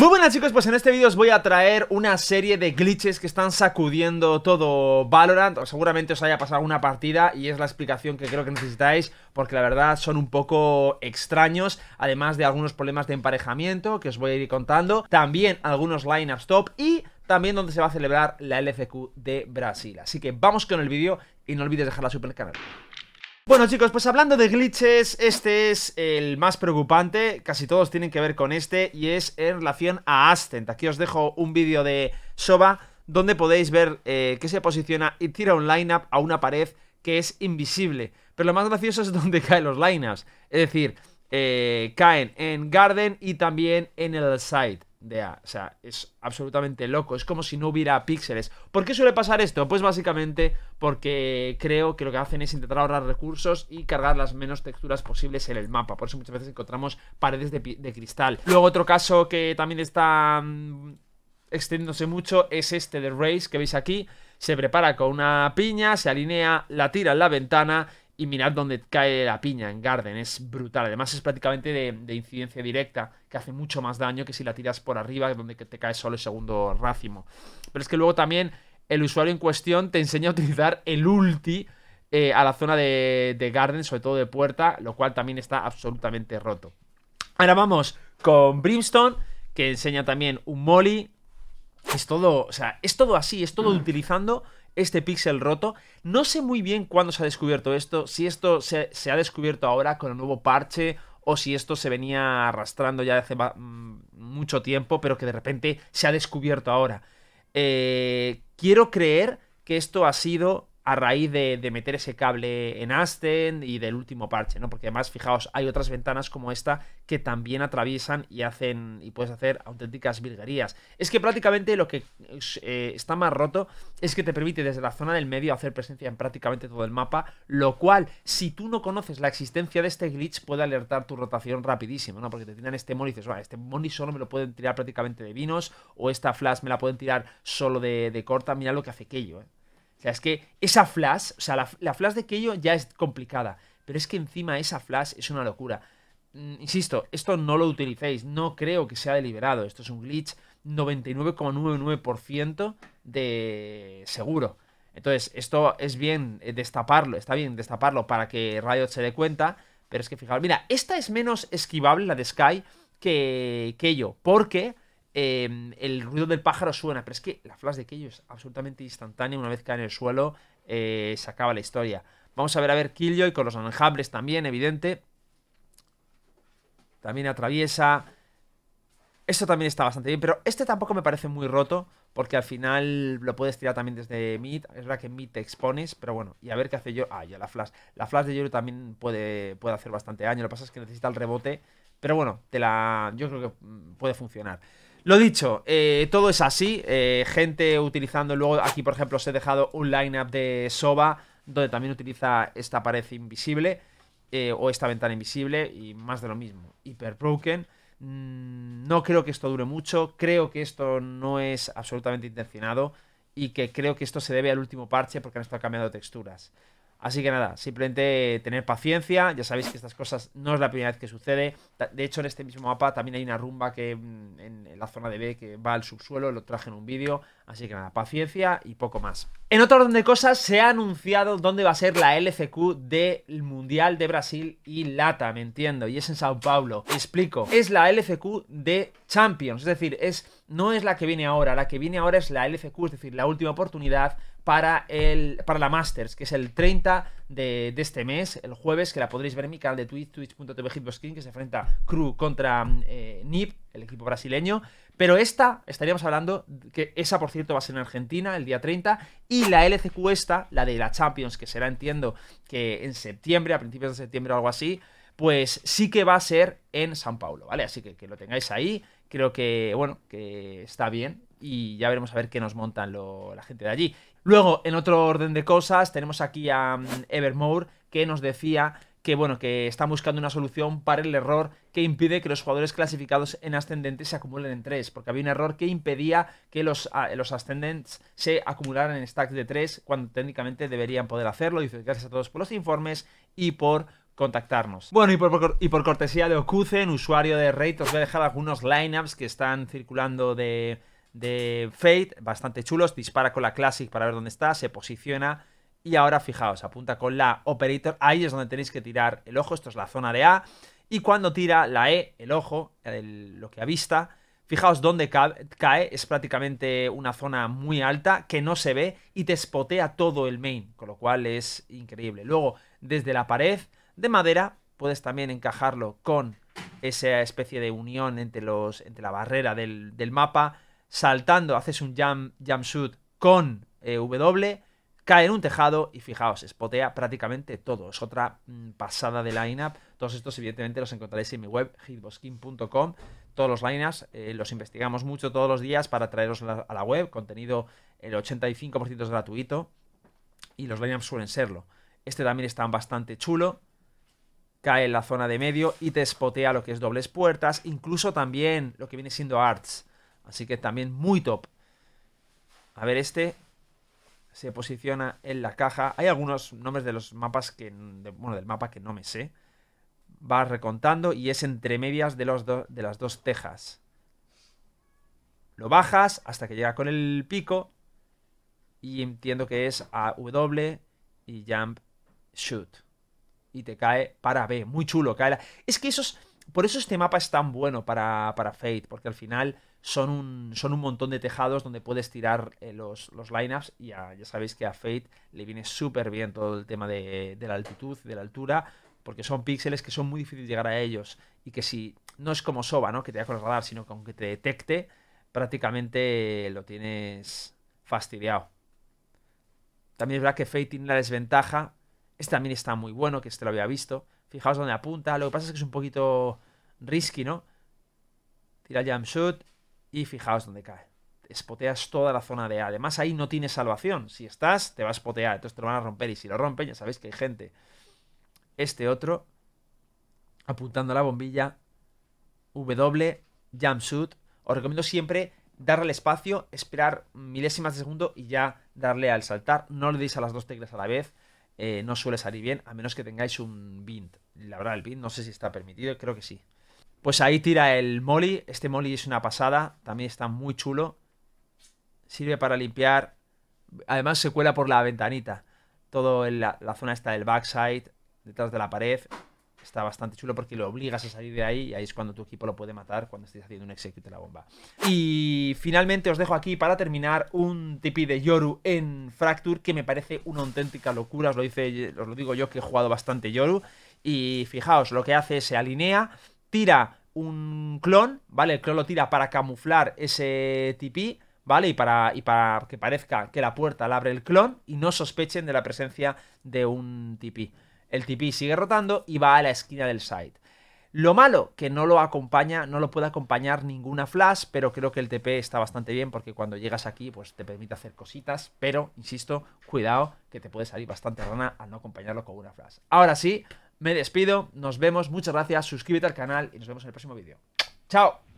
Muy buenas chicos, pues en este vídeo os voy a traer una serie de glitches que están sacudiendo todo Valorant Seguramente os haya pasado una partida y es la explicación que creo que necesitáis Porque la verdad son un poco extraños Además de algunos problemas de emparejamiento que os voy a ir contando También algunos lineups top y también donde se va a celebrar la LFQ de Brasil Así que vamos con el vídeo y no olvides dejar la super en canal bueno chicos, pues hablando de glitches, este es el más preocupante, casi todos tienen que ver con este y es en relación a Ascent. Aquí os dejo un vídeo de Soba donde podéis ver eh, que se posiciona y tira un lineup a una pared que es invisible. Pero lo más gracioso es donde caen los lineups, es decir, eh, caen en Garden y también en el Side de O sea, es absolutamente loco. Es como si no hubiera píxeles. ¿Por qué suele pasar esto? Pues básicamente porque creo que lo que hacen es intentar ahorrar recursos y cargar las menos texturas posibles en el mapa. Por eso muchas veces encontramos paredes de, cristal. Luego otro caso que también está mm, extendiéndose mucho es este de Race que veis aquí. Se prepara con una piña, se alinea, la tira en la ventana y mirad dónde cae la piña en Garden, es brutal. Además es prácticamente de, incidencia directa, que hace mucho más daño que si la tiras por arriba, donde te cae solo el segundo racimo. Pero es que luego también el usuario en cuestión te enseña a utilizar el ulti eh, a la zona de, de Garden, sobre todo de puerta, lo cual también está absolutamente roto. Ahora vamos con Brimstone, que enseña también un molly. Es todo, o sea, es todo así, es todo utilizando este píxel roto. No sé muy bien cuándo se ha descubierto esto, si esto se, ha descubierto ahora con el nuevo parche o si esto se venía arrastrando ya hace mm, mucho tiempo, pero que de repente se ha descubierto ahora. Eh, quiero creer que esto ha sido a raíz de, meter ese cable en Aston y del último parche, ¿no? Porque además, fijaos, hay otras ventanas como esta que también atraviesan y hacen y puedes hacer auténticas virguerías. Es que prácticamente lo que eh, está más roto es que te permite desde la zona del medio hacer presencia en prácticamente todo el mapa, lo cual, si tú no conoces la existencia de este glitch, puede alertar tu rotación rapidísimo, ¿no? Porque te tiran este mono y dices, este mono solo me lo pueden tirar prácticamente de vinos o esta flash me la pueden tirar solo de, de corta, mira lo que hace aquello, ¿eh? O sea, es que esa flash, o sea, la, flash de Keio ya es complicada, pero es que encima esa flash es una locura. Mm, insisto, esto no lo utilicéis, no creo que sea deliberado, esto es un glitch 99,99% de seguro. Entonces, esto es bien eh, destaparlo, está bien destaparlo para que Riot se dé cuenta, pero es que fijaos, mira, esta es menos esquivable, la de Sky, que, que yo, porque Em, el ruido del pájaro suena, pero es que la flash de Keio es absolutamente instantánea. Una vez cae en el suelo, eh, se acaba la historia. Vamos a ver a ver Killjoy con los anjables también, evidente. También atraviesa. Esto también está bastante bien, pero este tampoco me parece muy roto, porque al final lo puedes tirar también desde mid. Es verdad que en mid te expones, pero bueno, y a ver qué hace yo. Ah, ya la flash. La flash de Yoru también puede, puede hacer bastante daño. Lo que pasa es que necesita el rebote, pero bueno, te la, yo creo que puede funcionar. Lo dicho, eh, todo es así. Eh, gente utilizando luego, aquí por ejemplo os he dejado un lineup de Soba, donde también utiliza esta pared invisible eh, o esta ventana invisible y más de lo mismo. Hyperbroken. Mm, no creo que esto dure mucho, creo que esto no es absolutamente intencionado y que creo que esto se debe al último parche porque han estado cambiando texturas. Así que nada, simplemente tener paciencia, ya sabéis que estas cosas no es la primera vez que sucede. De hecho, en este mismo mapa también hay una rumba que mm, en la zona de B que va al subsuelo, lo traje en un vídeo. Así que nada, paciencia y poco más. En otro orden de cosas, se ha anunciado dónde va a ser la LCQ del Mundial de Brasil y Lata, me entiendo, y es en Sao Paulo. Explico, es la LCQ de Champions, es decir, es, no es la que viene ahora, la que viene ahora es la LCQ, es decir, la última oportunidad para, el, para la Masters, que es el 30 de, este mes, el jueves, que la podréis ver en mi canal de Twitch, twitch.tv Skin, que se enfrenta Crew contra eh, NIP, el equipo brasileño. Pero esta, estaríamos hablando, que esa por cierto va a ser en Argentina el día 30, y la LCQ esta, la de la Champions, que será, entiendo, que en septiembre, a principios de septiembre o algo así, pues sí que va a ser en San Paulo, ¿vale? Así que que lo tengáis ahí, creo que, bueno, que está bien, y ya veremos a ver qué nos montan la gente de allí. Luego, en otro orden de cosas, tenemos aquí a mm, Evermore que nos decía que bueno, que está buscando una solución para el error que impide que los jugadores clasificados en ascendentes se acumulen en 3, porque había un error que impedía que los, ah, los ascendentes se acumularan en stacks de 3 cuando técnicamente deberían poder hacerlo. Dice gracias a todos por los informes y por contactarnos. Bueno, y por, y por cortesía de Okuzen, usuario de Raid, os voy a dejar algunos lineups que están circulando de, de Fate, bastante chulos, dispara con la Classic para ver dónde está, se posiciona y ahora fijaos, apunta con la Operator, ahí es donde tenéis que tirar el ojo, esto es la zona de A, y cuando tira la E, el ojo, lo que avista, fijaos dónde cae, es prácticamente una zona muy alta que no se ve y te spotea todo el main, con lo cual es increíble. Luego, desde la pared de madera, puedes también encajarlo con esa especie de unión entre, los, entre la barrera del, del mapa, saltando, haces un jump, shoot con eh, W, cae en un tejado y fijaos, spotea prácticamente todo. Es otra mm, pasada de lineup. Todos estos, evidentemente, los encontraréis en mi web, hitboskin.com. Todos los lineups eh, los investigamos mucho todos los días para traeros a la web. Contenido, el 85% es gratuito y los lineups suelen serlo. Este también está bastante chulo. Cae en la zona de medio y te spotea lo que es dobles puertas. Incluso también lo que viene siendo arts Así que también muy top. A ver, este se posiciona en la caja. Hay algunos nombres de los mapas que. bueno, del mapa que no me sé. Va recontando y es entre medias de, los de las dos tejas. Lo bajas hasta que llega con el pico. Y entiendo que es a W y jump shoot. Y te cae para B. Muy chulo. Cae Es que esos. Por eso este mapa es tan bueno para, para Fate. Porque al final son un, son un montón de tejados donde puedes tirar eh, los, lineups y ya sabéis que a Fate le viene súper bien todo el tema de, la altitud, de la altura, porque son píxeles que son muy difíciles llegar a ellos y que si no es como Soba, ¿no? que te da con radar, sino que aunque te detecte, prácticamente lo tienes fastidiado. También es verdad que Fate tiene la desventaja, este también está muy bueno, que este lo había visto, fijaos dónde apunta, lo que pasa es que es un poquito risky, ¿no? Tira jump shoot, y fijaos dónde cae. Espoteas toda la zona de A. Además, ahí no tienes salvación. Si estás, te va a espotear. Entonces te lo van a romper. Y si lo rompen, ya sabéis que hay gente. Este otro, apuntando a la bombilla. W, jumpsuit. Os recomiendo siempre darle el espacio, esperar milésimas de segundo y ya darle al saltar. No le deis a las dos teclas a la vez. Eh, no suele salir bien, a menos que tengáis un bind. La verdad, el bind no sé si está permitido, creo que sí. Pues ahí tira el molly. Este molly es una pasada. También está muy chulo. Sirve para limpiar. Además se cuela por la ventanita. Todo la, zona está del backside, detrás de la pared. Está bastante chulo porque lo obligas a salir de ahí y ahí es cuando tu equipo lo puede matar cuando estés haciendo un execute de la bomba. Y finalmente os dejo aquí para terminar un tipi de Yoru en Fracture que me parece una auténtica locura. Os lo, os lo digo yo que he jugado bastante Yoru. Y fijaos, lo que hace es se alinea tira un clon, ¿vale? El clon lo tira para camuflar ese tipi, ¿vale? Y para, y para que parezca que la puerta la abre el clon y no sospechen de la presencia de un tipi. El tipi sigue rotando y va a la esquina del site. Lo malo, que no lo acompaña, no lo puede acompañar ninguna flash, pero creo que el TP está bastante bien porque cuando llegas aquí, pues te permite hacer cositas, pero, insisto, cuidado, que te puede salir bastante rana al no acompañarlo con una flash. Ahora sí, me despido, nos vemos, muchas gracias, suscríbete al canal y nos vemos en el próximo vídeo. ¡Chao!